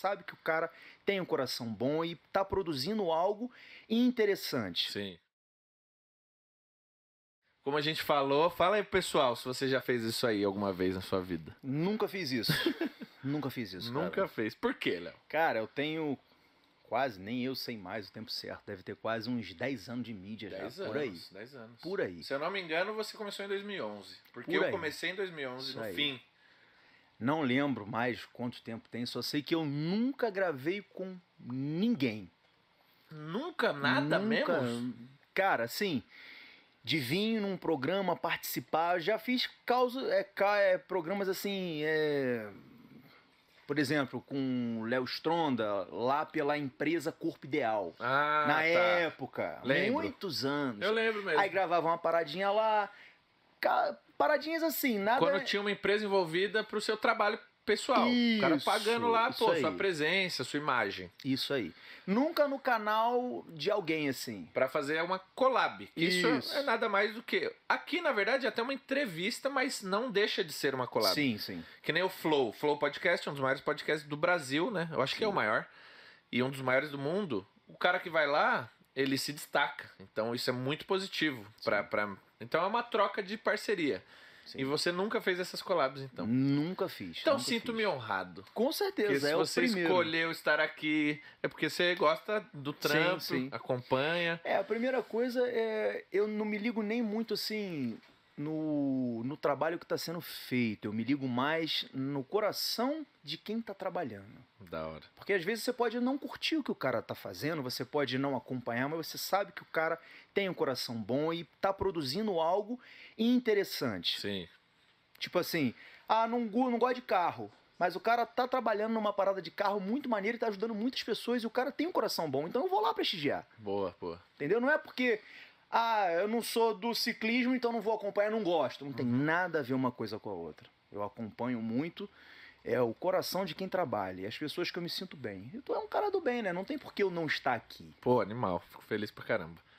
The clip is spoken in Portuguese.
sabe que o cara tem um coração bom e tá produzindo algo interessante. Sim. Como a gente falou, fala aí pro pessoal se você já fez isso aí alguma vez na sua vida. Nunca fiz isso. Nunca fiz isso. Cara. Nunca fez. Por quê, Léo? Cara, eu tenho quase, nem eu sei mais o tempo certo. Deve ter quase uns 10 anos de mídia dez já, anos, por aí. 10 anos. Por aí. Se eu não me engano, você começou em 2011. Porque por eu comecei em 2011, isso no aí. fim não lembro mais quanto tempo tem, só sei que eu nunca gravei com ninguém. Nunca nada nunca, mesmo? Cara, assim, de vir num programa participar, já fiz causa, é, é, programas assim, é, por exemplo, com Léo Stronda, lá pela empresa Corpo Ideal. Ah, na tá. época, lembro. muitos anos. Eu lembro mesmo. Aí gravava uma paradinha lá, paradinhas assim, nada. Quando tinha uma empresa envolvida pro seu trabalho pessoal. Isso, o cara pagando lá, pô, aí. sua presença, sua imagem. Isso aí. Nunca no canal de alguém, assim. para fazer uma collab. Isso, isso, é nada mais do que. Aqui, na verdade, é até uma entrevista, mas não deixa de ser uma collab. Sim, sim. Que nem o Flow. Flow Podcast é um dos maiores podcasts do Brasil, né? Eu acho sim. que é o maior. E um dos maiores do mundo. O cara que vai lá, ele se destaca. Então isso é muito positivo para então é uma troca de parceria. Sim. E você nunca fez essas collabs, então? Nunca fiz. Então sinto-me honrado. Com certeza, porque se é você escolheu estar aqui, é porque você gosta do trampo, sim, sim. acompanha. É, a primeira coisa é. Eu não me ligo nem muito assim no, no trabalho que está sendo feito. Eu me ligo mais no coração de quem está trabalhando. Da hora. Porque às vezes você pode não curtir o que o cara está fazendo, você pode não acompanhar, mas você sabe que o cara tem um coração bom e está produzindo algo interessante. Sim. Tipo assim, ah, não, não gosto de carro. Mas o cara tá trabalhando numa parada de carro muito maneira e tá ajudando muitas pessoas e o cara tem um coração bom. Então eu vou lá prestigiar. Boa, boa. Entendeu? Não é porque ah, eu não sou do ciclismo, então não vou acompanhar, não gosto. Não tem uhum. nada a ver uma coisa com a outra. Eu acompanho muito, é o coração de quem trabalha, as pessoas que eu me sinto bem. E tu é um cara do bem, né? Não tem por que eu não estar aqui. Pô, animal, fico feliz pra caramba.